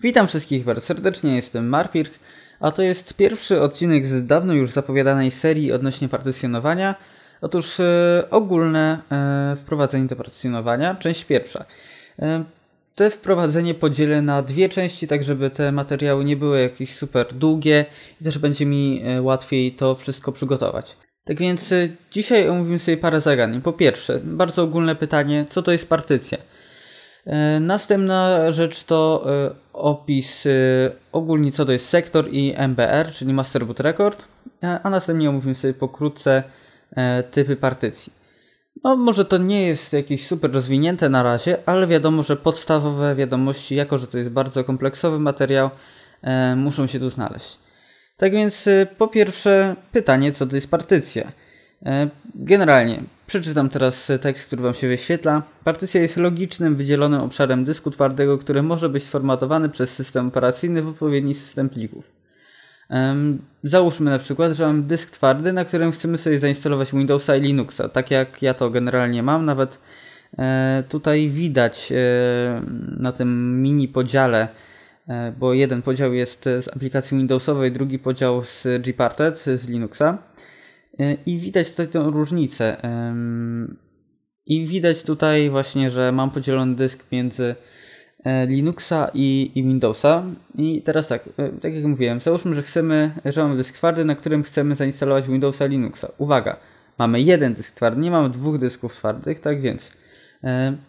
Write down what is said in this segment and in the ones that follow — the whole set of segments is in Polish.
Witam wszystkich bardzo serdecznie, jestem Marpirk, a to jest pierwszy odcinek z dawno już zapowiadanej serii odnośnie partycjonowania. Otóż e, ogólne e, wprowadzenie do partycjonowania, część pierwsza. E, te wprowadzenie podzielę na dwie części, tak żeby te materiały nie były jakieś super długie i też będzie mi e, łatwiej to wszystko przygotować. Tak więc e, dzisiaj omówimy sobie parę zagadnień. Po pierwsze, bardzo ogólne pytanie, co to jest partycja? E, następna rzecz to e, opis e, ogólnie co to jest sektor i MBR, czyli Master Boot Record, a następnie omówimy sobie pokrótce typy partycji. No, może to nie jest jakieś super rozwinięte na razie, ale wiadomo, że podstawowe wiadomości, jako że to jest bardzo kompleksowy materiał, muszą się tu znaleźć. Tak więc po pierwsze pytanie, co to jest partycja? E, generalnie, przeczytam teraz e, tekst, który Wam się wyświetla. Partycja jest logicznym, wydzielonym obszarem dysku twardego, który może być sformatowany przez system operacyjny w odpowiedni system plików. Załóżmy na przykład, że mam dysk twardy, na którym chcemy sobie zainstalować Windowsa i Linuxa, tak jak ja to generalnie mam, nawet e, tutaj widać na tym mini podziale bo jeden podział jest z aplikacji Windowsowej, drugi podział z Gparted, z Linuxa. E, I widać tutaj tę różnicę. I widać tutaj właśnie, że mam podzielony dysk między e, Linuxa i, i, Windowsa. I teraz tak, e, tak jak mówiłem, załóżmy, że chcemy, że mamy dysk twardy, na którym chcemy zainstalować Windowsa i Linuxa. Uwaga, mamy jeden dysk twardy, nie mamy dwóch dysków twardych, tak więc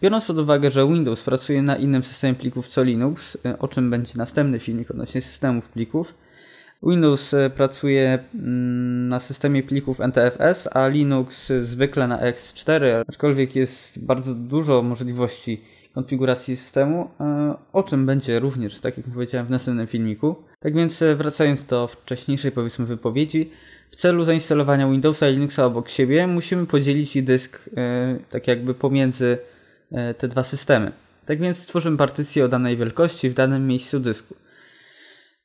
biorąc pod uwagę, że Windows pracuje na innym systemie plików co Linux, o czym będzie następny filmik odnośnie systemów plików, Windows e, pracuje mm, na systemie plików NTFS, a Linux zwykle na X4, aczkolwiek jest bardzo dużo możliwości konfiguracji systemu, e, o czym będzie również, tak jak powiedziałem, w następnym filmiku. Tak więc e, wracając do wcześniejszej powiedzmy wypowiedzi, w celu zainstalowania Windowsa i Linuxa obok siebie musimy podzielić dysk tak jakby pomiędzy te dwa systemy. Tak więc stworzymy partycję o danej wielkości w danym miejscu dysku.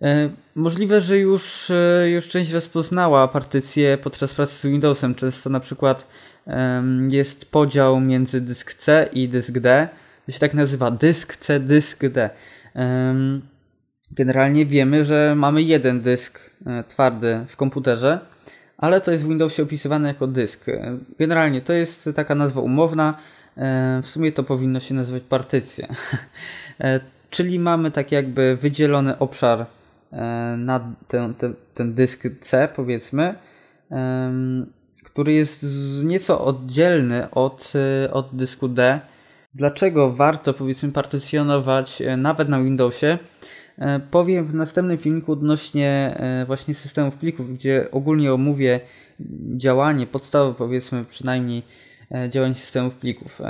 E, możliwe, że już, e, już część rozpoznała partycję podczas pracy z Windowsem. Często na przykład jest podział między dysk C i dysk D. To się tak nazywa dysk C, dysk D. Generalnie wiemy, że mamy jeden dysk e, twardy w komputerze, ale to jest w Windowsie opisywane jako dysk. Generalnie to jest taka nazwa umowna. W sumie to powinno się nazywać partycja. Czyli mamy tak jakby wydzielony obszar E, na ten, ten, ten dysk C, powiedzmy, który jest nieco oddzielny od, e, od dysku D. Dlaczego warto, powiedzmy, partycjonować e, nawet na Windowsie? Powiem w następnym filmiku odnośnie właśnie systemów plików, gdzie ogólnie omówię działanie, podstawę powiedzmy przynajmniej działań systemów plików.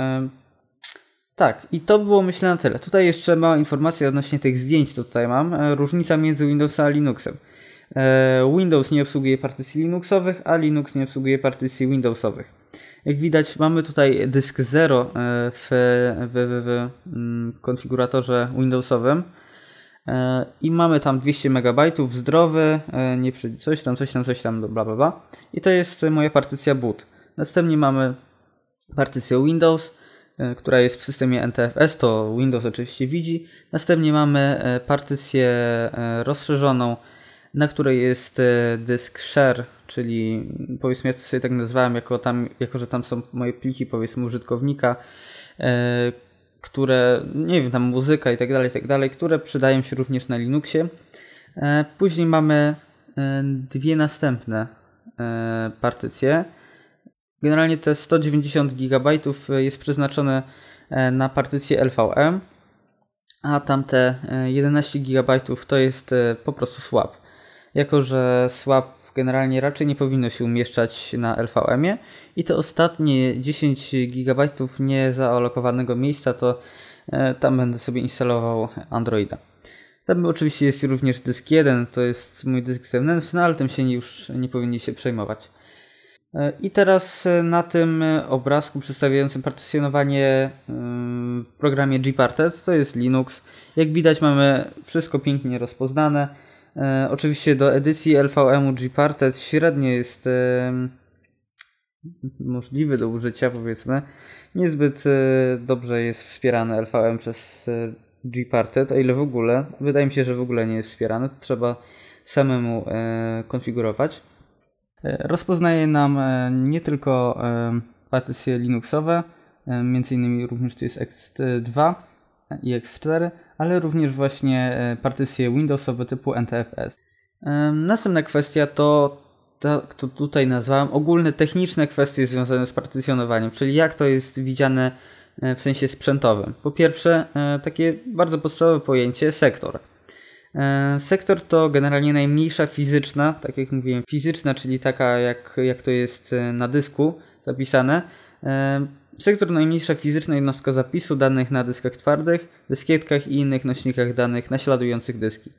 Tak, i to było myślę na tyle. Tutaj jeszcze mała informacja odnośnie tych zdjęć, co tutaj mam. E, różnica między Windowsem a Linuxem. E, Windows nie obsługuje partycji Linuxowych, a Linux nie obsługuje partycji Windowsowych. Jak widać, mamy tutaj dysk 0 e, w, w, w, w mm, konfiguratorze Windowsowym i mamy tam 200 MB zdrowy, nie przy, coś tam, coś tam, coś tam, bla bla bla. I to jest moja partycja boot. Następnie mamy partycję Windows, E, która jest w systemie NTFS, to Windows oczywiście widzi. Następnie mamy e, partycję e, rozszerzoną, na której jest dysk share, czyli mm, powiedzmy, ja to sobie tak nazwałem, jako, tam, jako że tam są moje pliki, powiedzmy, użytkownika, które, nie wiem, tam muzyka i tak dalej, tak dalej, które przydają się również na Linuxie. Później mamy dwie następne partycje. Generalnie te 190 GB e, jest przeznaczone e, na partycję LVM, a tamte 11 GB to jest e, po prostu swap. Jako, że swap generalnie raczej nie powinno się umieszczać na LVM-ie i te ostatnie 10 GB niezaolokowanego miejsca to tam będę sobie instalował Androida. Tam oczywiście jest również dysk 1, to jest mój dysk zewnętrzny, ale tym się już nie powinni się przejmować. E, I teraz e, na tym e, obrazku przedstawiającym partycjonowanie w programie Gparted, to jest Linux. Jak widać mamy wszystko pięknie rozpoznane. Oczywiście do edycji LVM-u Gparted średnio jest możliwy do użycia powiedzmy. Niezbyt dobrze jest wspierany LVM przez Gparted, o ile w ogóle. Wydaje mi się, że w ogóle nie jest wspierany. Trzeba samemu konfigurować. E, rozpoznaje nam e, nie tylko e, partycje Linuxowe, między innymi również tu jest X2 i X4, ale również właśnie partycje Windowsowe typu NTFS. Następna kwestia to to, to tutaj nazwałem ogólne techniczne kwestie związane z partycjonowaniem, czyli jak to jest widziane w sensie sprzętowym. Po pierwsze, takie bardzo podstawowe pojęcie sektor. E, sektor to generalnie najmniejsza fizyczna, tak jak mówiłem, fizyczna, czyli taka jak, jak to jest e, na dysku zapisane. E, sektor najmniejsza fizyczna jednostka zapisu danych na dyskach twardych, dyskietkach i innych nośnikach danych naśladujących dyski.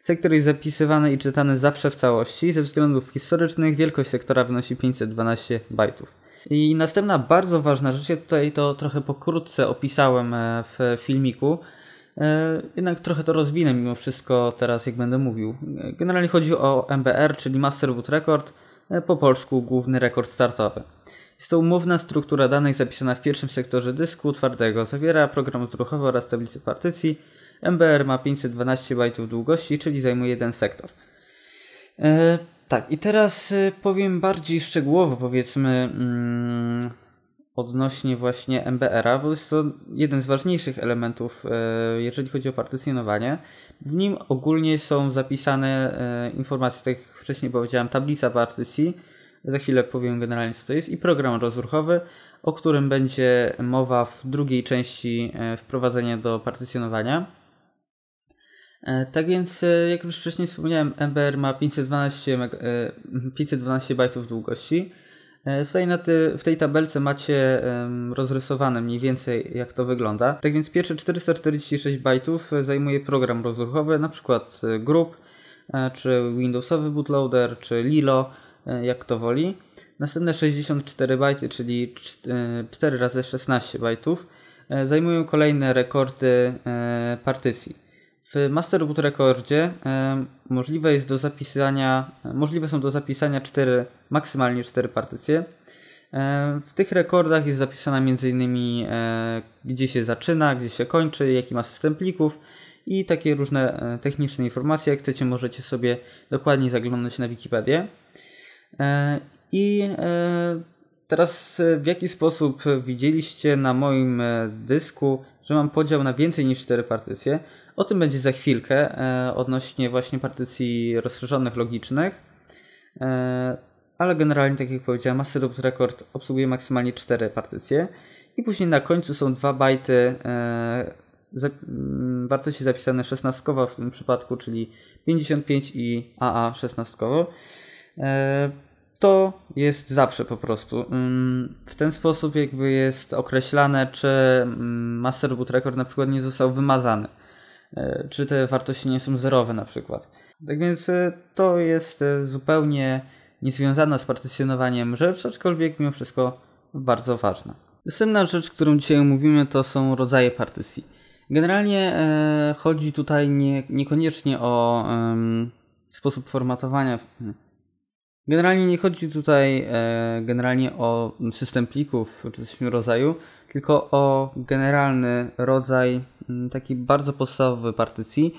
Sektor jest zapisywany i czytany zawsze w całości. Ze względów historycznych wielkość sektora wynosi 512 bajtów. I następna bardzo ważna rzecz, ja tutaj to trochę pokrótce opisałem w filmiku, E, jednak trochę to rozwinę mimo wszystko teraz, jak będę mówił. E, generalnie chodzi o MBR, czyli Master Boot Record, e, po polsku główny rekord startowy. Jest to umowna struktura danych zapisana w pierwszym sektorze dysku twardego. Zawiera program odruchowy oraz tablicę partycji. MBR ma 512 bajtów długości, czyli zajmuje jeden sektor. tak, i teraz powiem bardziej szczegółowo, powiedzmy, mm, odnośnie właśnie MBR-a, bo jest to jeden z ważniejszych elementów, e, jeżeli chodzi o partycjonowanie. W nim ogólnie są zapisane e, informacje, tak jak wcześniej powiedziałem, tablica partycji, za chwilę powiem generalnie co to jest, i program rozruchowy, o którym będzie mowa w drugiej części e, wprowadzenia do partycjonowania. Tak więc, jak już wcześniej wspomniałem, MBR ma 512, 512 bajtów długości, Tutaj e, na w tej tabelce macie rozrysowane mniej więcej jak to wygląda. Tak więc pierwsze 446 bajtów e, zajmuje program rozruchowy, na przykład e, Group, czy Windowsowy bootloader, czy Lilo, jak to woli. Następne 64 bajty, czyli 4 razy 16 bajtów, zajmują kolejne rekordy partycji. W Master Boot Recordzie możliwe jest do zapisania, możliwe są do zapisania cztery maksymalnie cztery partycje. W tych rekordach jest zapisana m.in. E, gdzie się zaczyna, gdzie się kończy, jaki ma system plików i takie różne e, techniczne informacje. Jak chcecie, możecie sobie dokładnie zaglądać na Wikipedię. E, I teraz w jaki sposób widzieliście na moim dysku, że mam podział na więcej niż cztery partycje. O tym będzie za chwilkę, e, odnośnie właśnie partycji rozszerzonych logicznych. E, ale generalnie, tak jak powiedziałem, Master of Record obsługuje maksymalnie 4 partycje. I później na końcu są 2 bajty e, mm, wartości zapisane 16 w tym przypadku, czyli 55 i AA 16. To jest zawsze po prostu. Mm, w ten sposób jakby jest określane, czy mm, Master Boot Record na przykład nie został wymazany. E, czy te wartości nie są zerowe na przykład. Tak więc e, to jest e, zupełnie niezwiązana z partycjonowaniem rzecz, aczkolwiek mimo wszystko bardzo ważna. Następna rzecz, którą dzisiaj mówimy, to są rodzaje partycji. Generalnie e, chodzi tutaj nie, niekoniecznie o e, sposób formatowania. Generalnie nie chodzi tutaj e, generalnie o system plików w jakimś rodzaju, tylko o generalny rodzaj Mm, taki bardzo podstawowy partycji.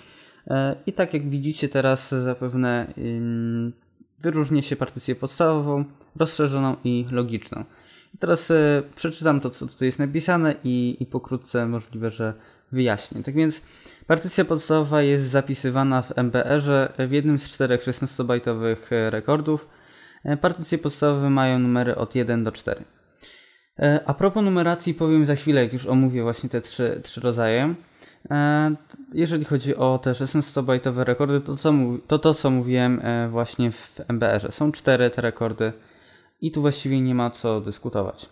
E, I tak jak widzicie teraz zapewne wyróżnię się partycję podstawową, rozszerzoną i logiczną. teraz e, przeczytam to, co tutaj jest napisane i, i pokrótce możliwe, że wyjaśnię. Tak więc partycja podstawowa jest zapisywana w MBR-ze w jednym z czterech 16-bajtowych rekordów. E, partycje podstawowe mają numery od 1 do 4. E, a propos numeracji powiem za chwilę, jak już omówię właśnie te trzy, trzy rodzaje. E, jeżeli chodzi o te 16-bajtowe rekordy, to, co, to to, co mówiłem e, właśnie w MBR-ze. Są cztery te rekordy i tu właściwie nie ma co dyskutować.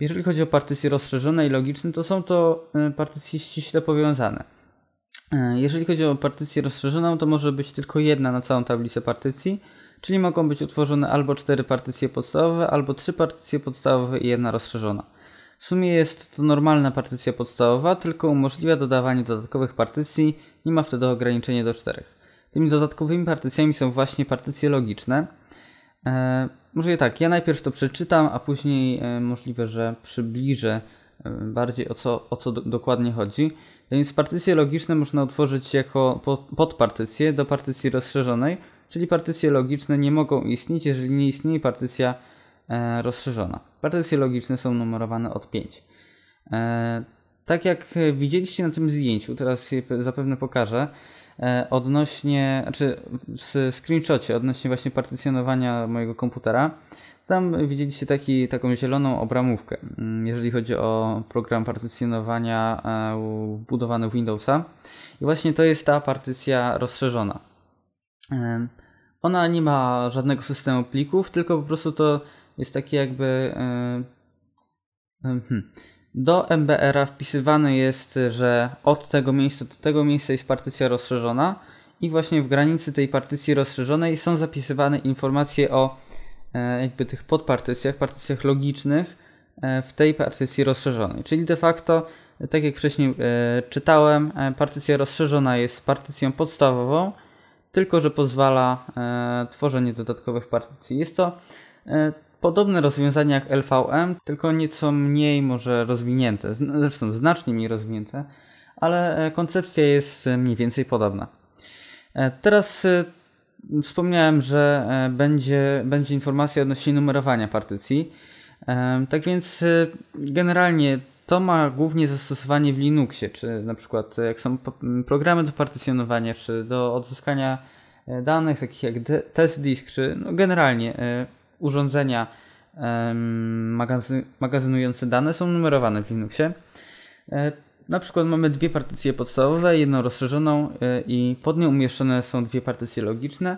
Jeżeli chodzi o partycje rozszerzone i logiczne, to są to partycje ściśle powiązane. Jeżeli chodzi o partycję rozszerzoną, to może być tylko jedna na całą tablicę partycji, czyli mogą być utworzone albo cztery partycje podstawowe, albo trzy partycje podstawowe i jedna rozszerzona. W sumie jest to normalna partycja podstawowa, tylko umożliwia dodawanie dodatkowych partycji, nie ma wtedy ograniczenia do czterech. Tymi dodatkowymi partycjami są właśnie partycje logiczne. E, może tak, ja najpierw to przeczytam, a później e, możliwe, że przybliżę e, bardziej o co, o co do, dokładnie chodzi. E, więc partycje logiczne można utworzyć jako po, podpartycję do partycji rozszerzonej, czyli partycje logiczne nie mogą istnieć, jeżeli nie istnieje partycja e, rozszerzona. Partycje logiczne są numerowane od 5. E, tak jak widzieliście na tym zdjęciu, teraz je zapewne pokażę, e, odnośnie, czy znaczy w screenshotie odnośnie właśnie partycjonowania mojego komputera, tam widzieliście taki, taką zieloną obramówkę, mm, jeżeli chodzi o program partycjonowania wbudowany w Windowsa. I właśnie to jest ta partycja rozszerzona ona nie ma żadnego systemu plików, tylko po prostu to jest takie jakby. E, e, hmm. Do MBR-a wpisywane jest, że od tego miejsca do tego miejsca jest partycja rozszerzona i właśnie w granicy tej partycji rozszerzonej są zapisywane informacje o e, jakby tych podpartycjach, partycjach logicznych w tej partycji rozszerzonej. Czyli de facto, tak jak wcześniej czytałem, partycja rozszerzona jest partycją podstawową, tylko że pozwala e, tworzenie dodatkowych partycji. Jest to e, podobne rozwiązanie jak LVM, tylko nieco mniej może rozwinięte, zresztą znacznie mniej rozwinięte, ale e, koncepcja jest mniej więcej podobna. Teraz wspomniałem, że będzie, będzie informacja odnośnie numerowania partycji. Tak więc generalnie to ma głównie zastosowanie w Linuxie, czy na przykład e, jak są programy do partycjonowania, czy do odzyskania e, danych, takich jak test disk, czy no generalnie e, urządzenia magazynujące dane są numerowane w Linuxie. Na przykład mamy dwie partycje podstawowe, jedną rozszerzoną i pod nią umieszczone są dwie partycje logiczne.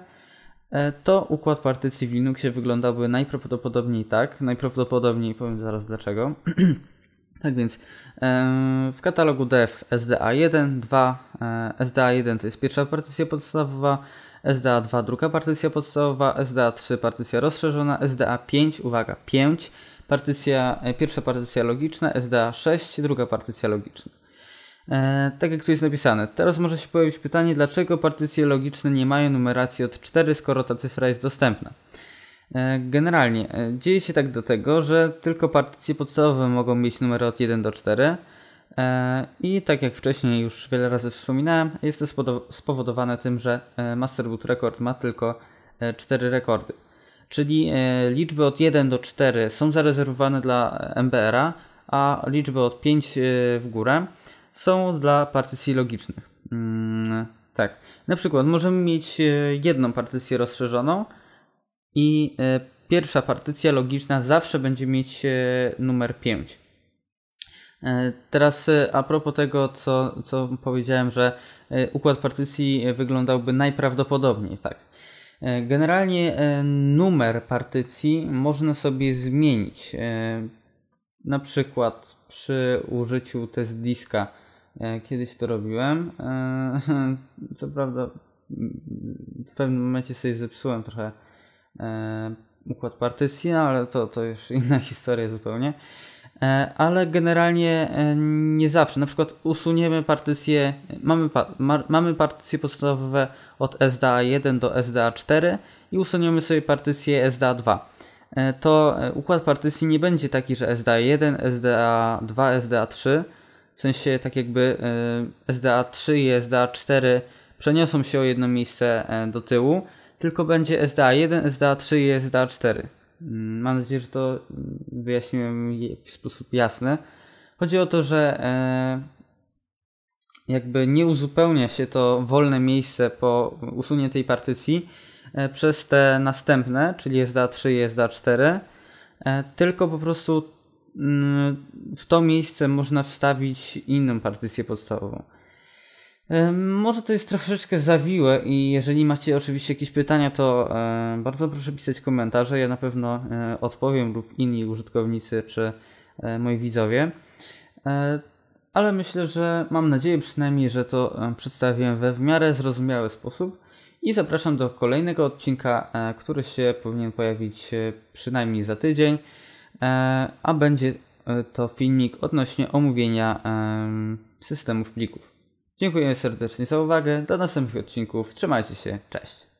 To układ partycji w Linuxie wyglądałby najprawdopodobniej tak. Najprawdopodobniej powiem zaraz dlaczego. Tak więc e, w katalogu DEF SDA1, 2, SDA1 to jest pierwsza partycja podstawowa, SDA2 druga partycja podstawowa, SDA3 partycja rozszerzona, SDA5, uwaga, 5, partycja, e, pierwsza partycja logiczna, SDA6 druga partycja logiczna. E, tak jak tu jest napisane. Teraz może się pojawić pytanie, dlaczego partycje logiczne nie mają numeracji od 4, skoro ta cyfra jest dostępna. E, generalnie e, dzieje się tak do tego, że tylko partycje podstawowe mogą mieć numery od 1 do 4 e, i tak jak wcześniej już wiele razy wspominałem, jest to spowodowane tym, że master boot Record ma tylko 4 rekordy. Czyli liczby od 1 do 4 są zarezerwowane dla MBR-a, a liczby od 5 w górę są dla partycji logicznych. Mm, tak, na przykład możemy mieć jedną partycję rozszerzoną, i e, pierwsza partycja logiczna zawsze będzie mieć e, numer 5. E, teraz a propos tego, co, co powiedziałem, że układ partycji wyglądałby najprawdopodobniej tak. Generalnie numer partycji można sobie zmienić. Na przykład przy użyciu test diska kiedyś to robiłem. Co prawda w pewnym momencie sobie zepsułem trochę E, układ partycji, no, ale to, to już inna historia zupełnie. E, ale generalnie e, nie zawsze. Na przykład usuniemy partycje, mamy, pa, mamy partycje podstawowe od SDA1 do SDA4 i usuniemy sobie partycję SDA2 to układ partycji nie będzie taki, że SDA1, SDA2, SDA3, w sensie tak jakby SDA3 i SDA4 przeniosą się o jedno miejsce do tyłu, tylko będzie SDA1, SDA3 i SDA4. Mm, mam nadzieję, że to mm, wyjaśniłem w sposób jasny. Chodzi o to, że e, jakby nie uzupełnia się to wolne miejsce po usuniętej partycji e, przez te następne, czyli SDA3 i SDA4, e, tylko po prostu mm, w to miejsce można wstawić inną partycję podstawową. Może to jest troszeczkę zawiłe i jeżeli macie oczywiście jakieś pytania, to bardzo proszę pisać komentarze. Ja na pewno e, odpowiem lub inni użytkownicy czy e, moi widzowie. E, ale myślę, że mam nadzieję przynajmniej, że to przedstawiłem we w miarę zrozumiały sposób. I zapraszam do kolejnego odcinka, który się powinien pojawić przynajmniej za tydzień, a będzie to filmik odnośnie omówienia systemów plików. Dziękuję serdecznie za uwagę. Do następnych odcinków. Trzymajcie się. Cześć.